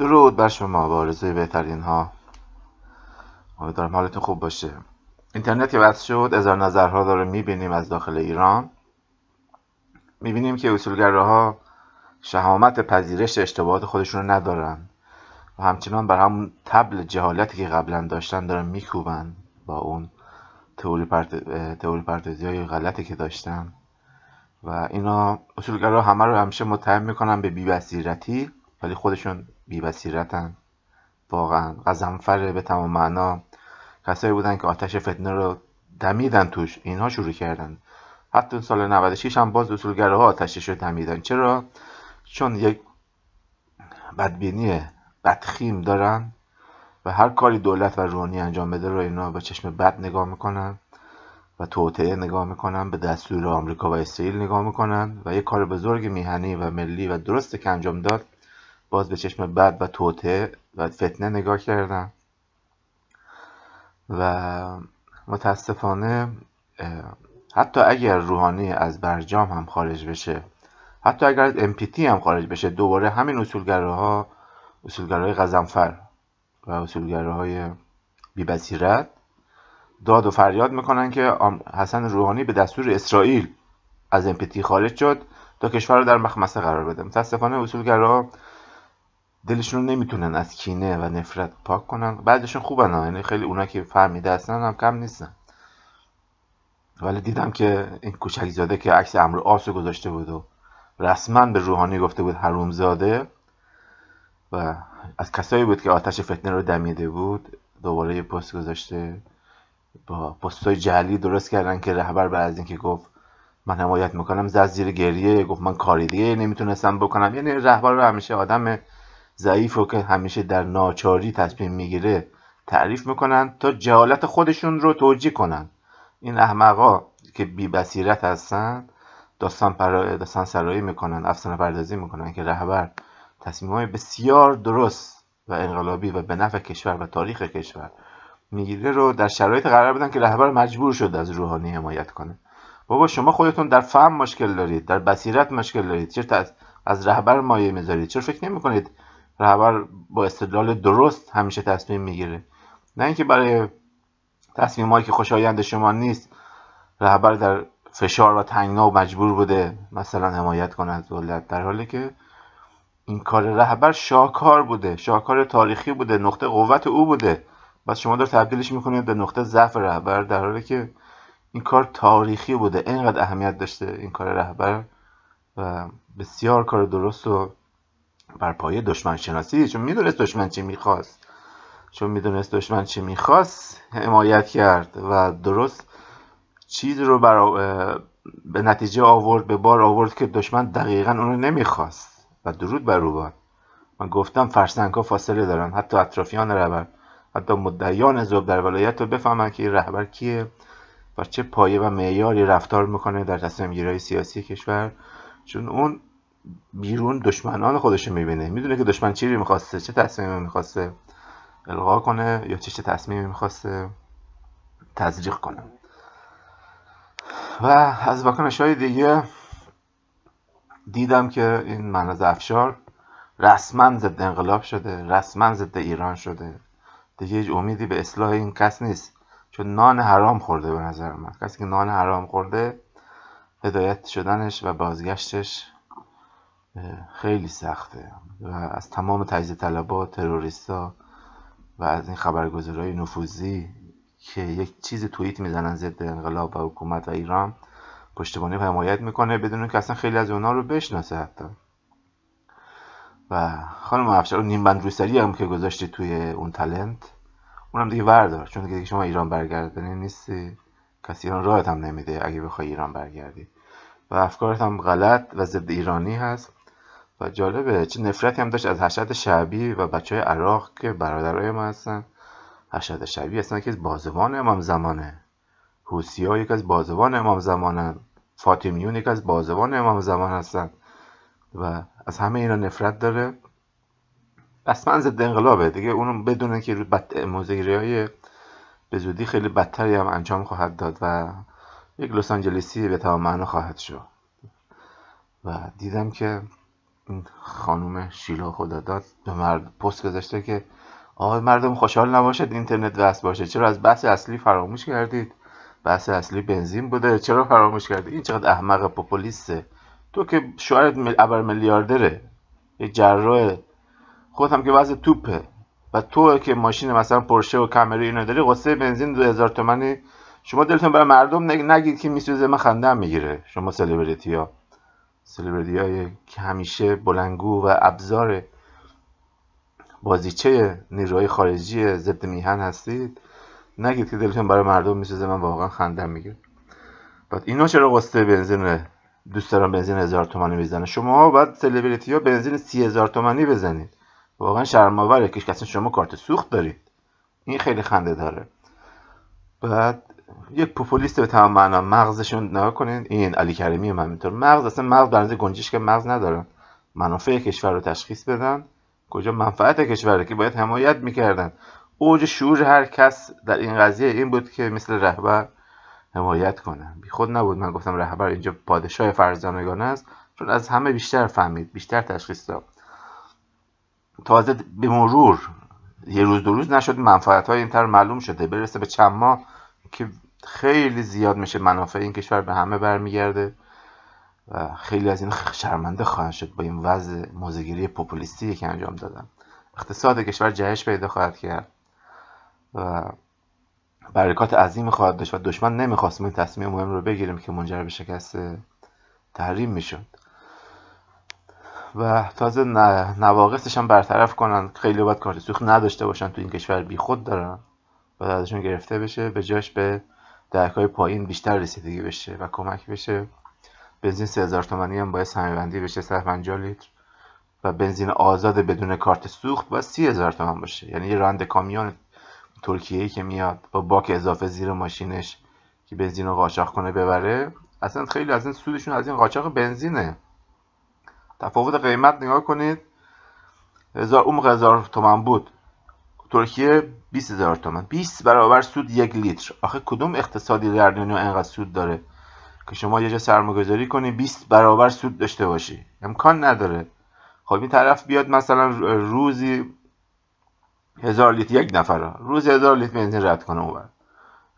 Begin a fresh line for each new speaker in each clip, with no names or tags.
درود بر شما با آرزوی بهترین ها امیدوارم حالتون خوب باشه اینترنت که وصل شد ازار نظرها داره میبینیم از داخل ایران میبینیم که ها شهامت پذیرش اشتباهات خودشون رو ندارن و همچنان بر همون تبل جهالتی که قبلا داشتن دارن میکوبن با اون تئوری پرت... پردازی های غلطی که داشتن و اینا اصولگرا همه رو همیشه متهم میکنن به بیبصیرتی ولی خودشون بیبسیرتن واقعا غزنفر به تمام معنا کسایی بودن که آتش فتنه رو دمیدن توش اینها شروع کردن حتی سال 96 هم باز اصولگره ها آتشش رو دمیدن چرا؟ چون یک بدبینی بدخیم دارن و هر کاری دولت و روحانی انجام بده رو اینا با چشم بد نگاه میکنن و توطعه نگاه میکنن به دستور آمریکا و اسرائیل نگاه میکنن و یه کار بزرگ میهنی و ملی و درسته که انجام داد باز به چشم بد و توته و فتنه نگاه کردم و متاسفانه حتی اگر روحانی از برجام هم خارج بشه حتی اگر از امپیتی هم خارج بشه دوباره همین اصولگراها های غزنفر و های بیبسیرت داد و فریاد میکنن که حسن روحانی به دستور اسرائیل از امپیتی خارج شد تا کشور رو در مخمسه قرار بده متاسفانه اصولگراها دلشون رو نمیتونن از کینه و نفرت پاک کنن بعدشون خوبن یعنی خیلی اونا که فهمیده هستن هم کم نیستن ولی دیدم که این کوچک زاده که عکس امر آس گذاشته بود و رسما به روحانی گفته بود حروم زاده و از کسایی بود که آتش فتنه رو دمیده بود دوباره یه پست گذاشته با پست های جلی درست کردن که رهبر بعد از اینکه گفت من حمایت میکنم زد زیر گریه گفت من کاری دیگه نمیتونستم بکنم یعنی رهبر رو همیشه آدم ضعیف رو که همیشه در ناچاری تصمیم میگیره تعریف میکنن تا جهالت خودشون رو توجیه کنن این احمقا که بی بصیرت هستن داستان, پر... داستان سرایی میکنن افسانه پردازی میکنن که رهبر تصمیم های بسیار درست و انقلابی و به نفع کشور و تاریخ کشور میگیره رو در شرایط قرار بدن که رهبر مجبور شد از روحانی حمایت کنه بابا شما خودتون در فهم مشکل دارید در بصیرت مشکل دارید چرا از رهبر مایه میذارید چرا فکر نمیکنید رهبر با استدلال درست همیشه تصمیم میگیره نه اینکه برای تصمیمهایی که خوشایند شما نیست رهبر در فشار و تنگنا و مجبور بوده مثلا حمایت کنه از دولت در حالی که این کار رهبر شاهکار بوده شاهکار تاریخی بوده نقطه قوت او بوده بس شما در تبدیلش میکنید به نقطه ضعف رهبر در حالی که این کار تاریخی بوده اینقدر اهمیت داشته این کار رهبر و بسیار کار درست و بر پایه دشمن شناسی چون میدونست دشمن چی میخواست چون میدونست دشمن چی میخواست حمایت کرد و درست چیز رو بر به نتیجه آورد به بار آورد که دشمن دقیقا اون رو نمیخواست و درود بر باد من گفتم فرسنگ ها فاصله دارن حتی اطرافیان رهبر حتی مدعیان زب در ولایت رو بفهمن که این رهبر کیه و چه پایه و معیاری رفتار میکنه در تصمیم گیرای سیاسی کشور چون اون بیرون دشمنان خودش رو میبینه میدونه که دشمن چی میخواسته چه تصمیمی میخواسته القا کنه یا چه چه تصمیمی میخواسته تزریق کنه و از واکنش های دیگه دیدم که این مناز افشار رسما ضد انقلاب شده رسما ضد ایران شده دیگه هیچ امیدی به اصلاح این کس نیست چون نان حرام خورده به نظر من کسی که نان حرام خورده هدایت شدنش و بازگشتش خیلی سخته و از تمام تجزیه طلبها تروریستا و از این خبرگزارهای نفوذی که یک چیز توییت میزنن ضد انقلاب و حکومت و ایران پشتیبانی و حمایت میکنه بدون که اصلا خیلی از اونا رو بشناسه حتی و خانم افشار اون نیم بند روسری هم که گذاشته توی اون تلنت اونم دیگه وردار چون دیگه شما ایران برگردنی نیستی کسی ایران راحت هم نمیده اگه بخوای ایران برگردی و افکارت هم غلط و ضد ایرانی هست و جالبه چه نفرتی هم داشت از حشد شعبی و بچه های عراق که برادرای ما هستن حشد شعبی اصلا که از بازوان امام زمانه حوسی ها از بازوان امام زمانه فاطمیون یک از بازوان امام زمان هستن و از همه اینا نفرت داره من ضد انقلابه دیگه اونو بدونه که بد... موزگیری های به زودی خیلی بدتری هم انجام خواهد داد و یک لس آنجلسی به تمام معنا خواهد شد و دیدم که این خانوم شیلا خداداد به مرد پست گذاشته که آقای مردم خوشحال نباشد اینترنت وصل باشه چرا از بحث اصلی فراموش کردید بحث اصلی بنزین بوده چرا فراموش کردید این چقدر احمق پوپولیسته تو که شوهرت ابر میلیاردره یه جراح خود هم که وضع توپه و تو که ماشین مثلا پرشه و کمری اینو داری قصه بنزین 2000 تومانی شما دلتون برای مردم نگید که میسوزه من خندم میگیره شما سلبریتی ها سلبریتی های که همیشه بلنگو و ابزار بازیچه نیروهای خارجی ضد میهن هستید نگید که دلتون برای مردم میسوزه من واقعا خندم میگه بعد اینا چرا قصه بنزین دوست دارم بنزین هزار تومانی بزنه شما باید سلبریتی ها بنزین سی هزار تومانی بزنید واقعا شرم که که شما کارت سوخت دارید این خیلی خنده داره بعد یک پوپولیست به تمام معنا مغزشون نگاه کنین این علی کریمی من همینطور مغز اصلا مغز در گنجش که مغز ندارن منافع کشور رو تشخیص بدن کجا منفعت کشور که باید حمایت میکردن اوج شور هر کس در این قضیه این بود که مثل رهبر حمایت کنه بی خود نبود من گفتم رهبر اینجا پادشاه فرزانگان است چون از همه بیشتر فهمید بیشتر تشخیص داد تازه به مرور یه روز دو روز نشد منفعت های این تر معلوم شده برسه به چند ماه که خیلی زیاد میشه منافع این کشور به همه برمیگرده و خیلی از این شرمنده خواهند شد با این وضع موزگیری پوپولیستی که انجام دادن اقتصاد کشور جهش پیدا خواهد کرد و برکات عظیم خواهد داشت و دشمن نمیخواست این تصمیم مهم رو بگیریم که منجر به شکست تحریم میشد و تازه نواقصش هم برطرف کنن خیلی باید کارت سوخ نداشته باشن تو این کشور بیخود دارن باید ازشون گرفته بشه به جاش به درکای پایین بیشتر رسیدگی بشه و کمک بشه بنزین 3000 تومانی هم باید سمیوندی بشه 150 لیتر و بنزین آزاد بدون کارت سوخت باید 30000 تومان باشه یعنی یه راند کامیون ترکیه که میاد با باک اضافه زیر ماشینش که بنزین رو قاچاق کنه ببره اصلا خیلی از این سودشون از این قاچاق بنزینه تفاوت قیمت نگاه کنید هزار اون هزار تومن بود ترکیه 20 هزار تومن 20 برابر سود یک لیتر آخه کدوم اقتصادی در دنیا انقدر سود داره که شما یه جا سرمایه‌گذاری کنی 20 برابر سود داشته باشی امکان نداره خب این طرف بیاد مثلا روزی هزار لیتر یک نفر روز هزار لیتر بنزین رد کنه اون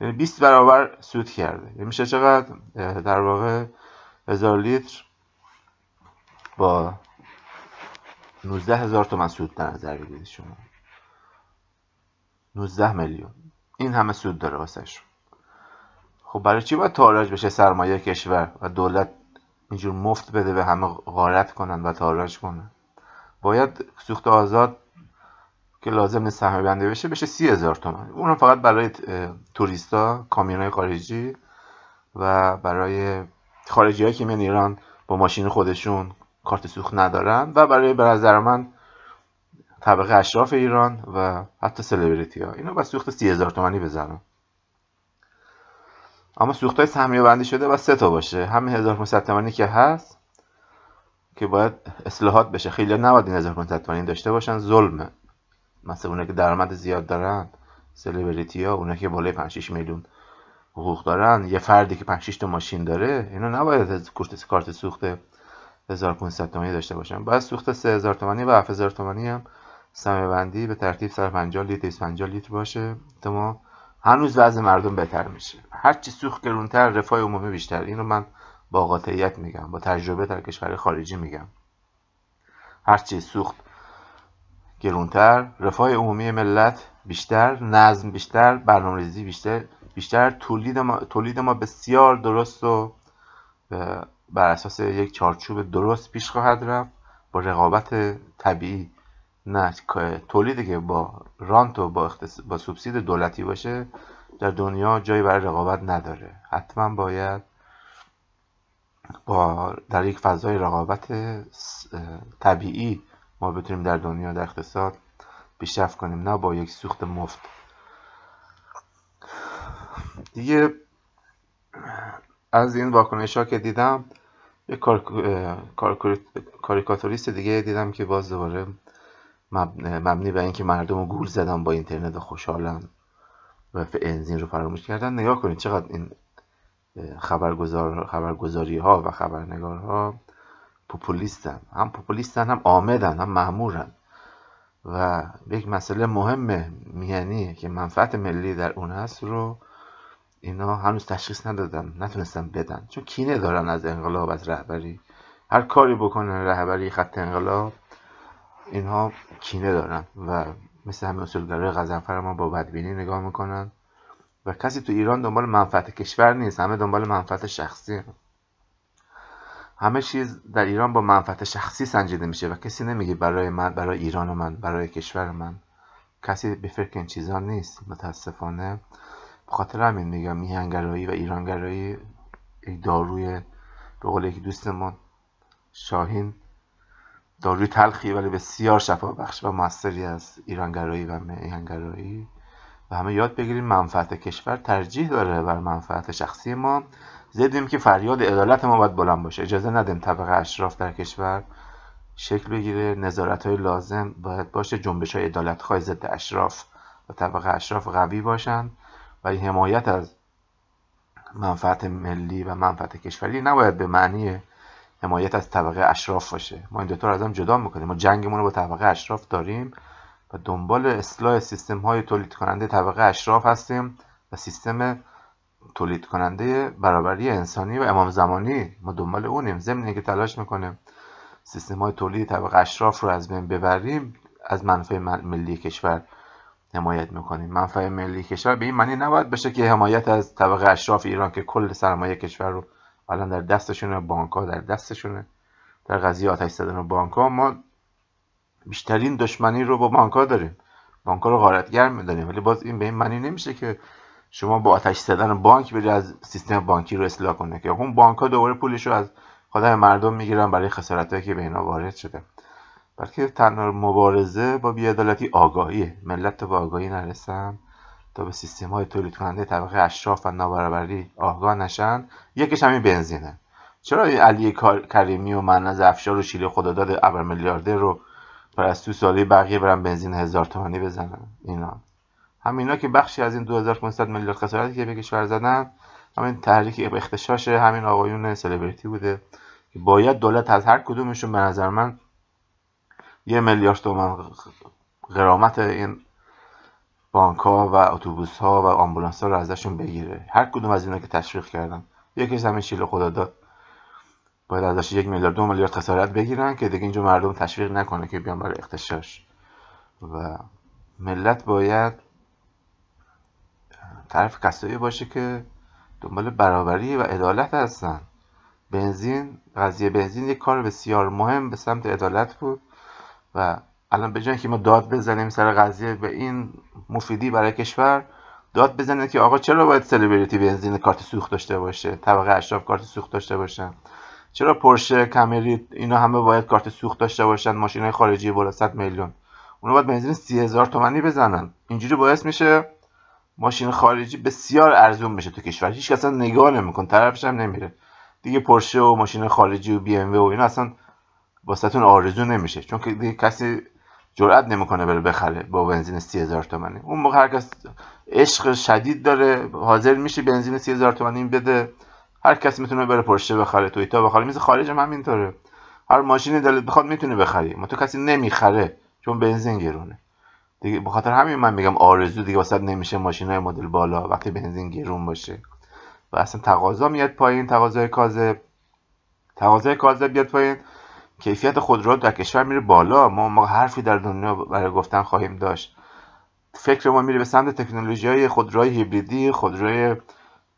یعنی 20 برابر سود کرده یعنی میشه چقدر در واقع هزار لیتر با 19 هزار تومن سود در نظر بگیرید شما 19 میلیون این همه سود داره واسش خب برای چی باید تاراج بشه سرمایه کشور و دولت اینجور مفت بده به همه غارت کنن و تاراج کنن باید سوخت آزاد که لازم نیست سهمیه بنده بشه بشه سی هزار تومن اون فقط برای توریستا کامیونای خارجی و برای خارجی که میان ایران با ماشین خودشون کارت سوخت ندارن و برای به طبقه اشراف ایران و حتی سلبریتی ها اینا با سوخت سی هزار تومنی بزنن اما سوخت های سهمیه بندی شده و سه تا باشه همین 1500 تومانی که هست که باید اصلاحات بشه خیلی نباید این 1500 تومانی داشته باشن ظلمه مثلا اونایی که درآمد زیاد دارن سلبریتی ها اونایی که بالای 5 6 میلیون حقوق دارن یه فردی که 5 6 تا ماشین داره اینا نباید کارت کارت سوخت 1500 تومانی داشته باشن باید سوخت 3000 تومانی و 7000 تومانی هم سمه بندی به ترتیب 150 لیتر 50 لیتر باشه تا ما هنوز وضع مردم بهتر میشه هر چی سوخت گرونتر رفاه عمومی بیشتر اینو من با قاطعیت میگم با تجربه در کشور خارجی میگم هر چی سوخت گرونتر رفاه عمومی ملت بیشتر نظم بیشتر برنامه‌ریزی بیشتر بیشتر تولید ما تولید ما بسیار درست و بر اساس یک چارچوب درست پیش خواهد رفت با رقابت طبیعی نه تولیدی که با رانت و با, اختص... با سوبسید دولتی باشه در دنیا جایی برای رقابت نداره حتما باید با در یک فضای رقابت طبیعی ما بتونیم در دنیا در اقتصاد پیشرفت کنیم نه با یک سوخت مفت دیگه از این واکنش ها که دیدم یک کاریکاتوریست دیگه دیدم که باز دوباره مبنی به اینکه مردم رو گول زدن با اینترنت و خوشحالن و انزین رو فراموش کردن نگاه کنید چقدر این خبرگزار خبرگزاری ها و خبرنگارها پوپولیستن هم پوپولیستن هم آمدن هم معمورن و یک مسئله مهم میانی که منفعت ملی در اون هست رو اینا هنوز تشخیص ندادن نتونستن بدن چون کینه دارن از انقلاب از رهبری هر کاری بکنن رهبری خط انقلاب اینها کینه دارن و مثل همه اصولگرای غزنفر ما با بدبینی نگاه میکنن و کسی تو ایران دنبال منفعت کشور نیست همه دنبال منفعت شخصی همه چیز در ایران با منفعت شخصی سنجیده میشه و کسی نمیگه برای من برای ایران من برای کشور من کسی به فکر این چیزا نیست متاسفانه بخاطر همین میگم میهنگرایی و ایرانگرایی داروی به قول یکی دوستمون شاهین داروی تلخی ولی بسیار شفا بخش و موثری از ایرانگرایی و میهنگرایی و همه یاد بگیریم منفعت کشور ترجیح داره بر منفعت شخصی ما زدیم که فریاد عدالت ما باید بلند باشه اجازه ندیم طبقه اشراف در کشور شکل بگیره نظارت های لازم باید باشه جنبش های عدالت خواهی ضد اشراف و طبقه اشراف قوی باشن ولی حمایت از منفعت ملی و منفعت کشوری نباید به معنی حمایت از طبقه اشراف باشه ما این دوتا رو از هم جدا میکنیم ما جنگمون رو با طبقه اشراف داریم و دنبال اصلاح سیستم های تولید کننده طبقه اشراف هستیم و سیستم تولید کننده برابری انسانی و امام زمانی ما دنبال اونیم ضمن که تلاش میکنیم سیستم های تولید طبقه اشراف رو از بین ببریم از منفع ملی کشور حمایت میکنیم منفع ملی کشور به این معنی نباید بشه که حمایت از طبقه اشراف ایران که کل سرمایه کشور رو حالا در دستشون بانک ها در دستشونه در قضیه آتش زدن بانک ها ما بیشترین دشمنی رو با بانک ها داریم بانک ها رو غارتگر میدانیم ولی باز این به این معنی نمیشه که شما با آتش زدن بانک بری از سیستم بانکی رو اصلاح کنه که اون بانک ها دوباره پولش رو از خدای مردم میگیرن برای خسارت که به اینا وارد شده بلکه تنها مبارزه با بیعدالتی آگاهیه ملت با آگاهی نرسن تا به سیستم های تولید کننده طبقه اشراف و نابرابری آگاه نشن یکیش همین بنزینه چرا علی کریمی و منز افشار و شیلی خداداد ابر میلیاردر رو پرستو سالی بقیه برن بنزین هزار تومانی بزنن اینا همینا که بخشی از این 2500 میلیارد خسارتی که به کشور زدن همین تحریک اختشاش همین آقایون سلبریتی بوده که باید دولت از هر کدومشون به نظر من یه میلیارد تومن غرامت این بانکها و اتوبوسها و ها رو ازشون بگیره هر کدوم از اینا که تشویق کردن یکی همین شیل خدا داد باید ازش یک میلیارد دو میلیارد خسارت بگیرن که دیگه اینجا مردم تشویق نکنه که بیان برای اختشاش و ملت باید طرف کسایی باشه که دنبال برابری و عدالت هستن بنزین قضیه بنزین یک کار بسیار مهم به سمت عدالت بود و الان به که ما داد بزنیم سر قضیه به این مفیدی برای کشور داد بزنه که آقا چرا باید سلبریتی بنزین کارت سوخت داشته باشه طبقه اشراف کارت سوخت داشته باشن چرا پرشه کمری اینا همه باید کارت سوخت داشته باشن ماشین های خارجی بالا 100 میلیون اونا باید بنزین 30000 تومانی بزنن اینجوری باعث میشه ماشین خارجی بسیار ارزون بشه تو کشور هیچ کس نگاه نمیکن طرفش هم نمیره دیگه پرشه و ماشین خارجی و بی ام و اینا اصلا واسهتون آرزو نمیشه چون که دیگه کسی جرئت نمیکنه بره بخره با بنزین 30000 هزار تومنی اون موقع هر کس عشق شدید داره حاضر میشه بنزین 30000 هزار بده هر کسی میتونه بره پرشه بخره تویتا بخره میز خارج هم همینطوره هر ماشینی دلت بخواد میتونه بخری ما تو کسی نمیخره چون بنزین گرونه دیگه به خاطر همین من میگم آرزو دیگه واسط نمیشه ماشین های مدل بالا وقتی بنزین گرون باشه و اصلا تقاضا میاد پایین تقاضای کاذب تقاضای کاذب بیاد پایین کیفیت خودرو در کشور میره بالا ما ما حرفی در دنیا برای گفتن خواهیم داشت فکر ما میره به سمت تکنولوژی های خودروهای هیبریدی خودروهای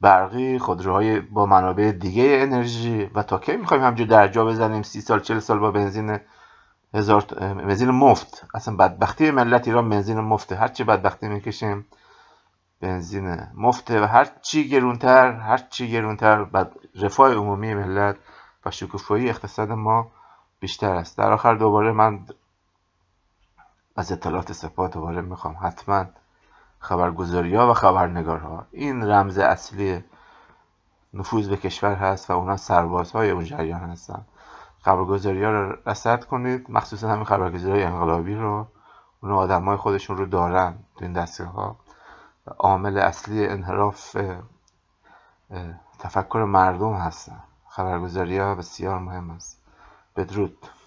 برقی خودروهای با منابع دیگه انرژی و تا کی میخوایم همجور جا بزنیم سی سال چل سال با بنزین هزار بنزین مفت اصلا بدبختی ملت ایران بنزین مفته هر چی بدبختی میکشیم بنزین مفته و هر چی گرونتر هر چی گرونتر بعد رفاه عمومی ملت و شکوفایی اقتصاد ما بیشتر است در آخر دوباره من از اطلاعات سپاه دوباره میخوام حتما خبرگزاری ها و خبرنگارها این رمز اصلی نفوذ به کشور هست و اونا سربازهای اون جریان هستن خبرگزاری ها رو رسد کنید مخصوصا همین خبرگزاری انقلابی رو اون آدم های خودشون رو دارن تو این دسته ها عامل اصلی انحراف تفکر مردم هستن خبرگزاری ها بسیار مهم است بدرود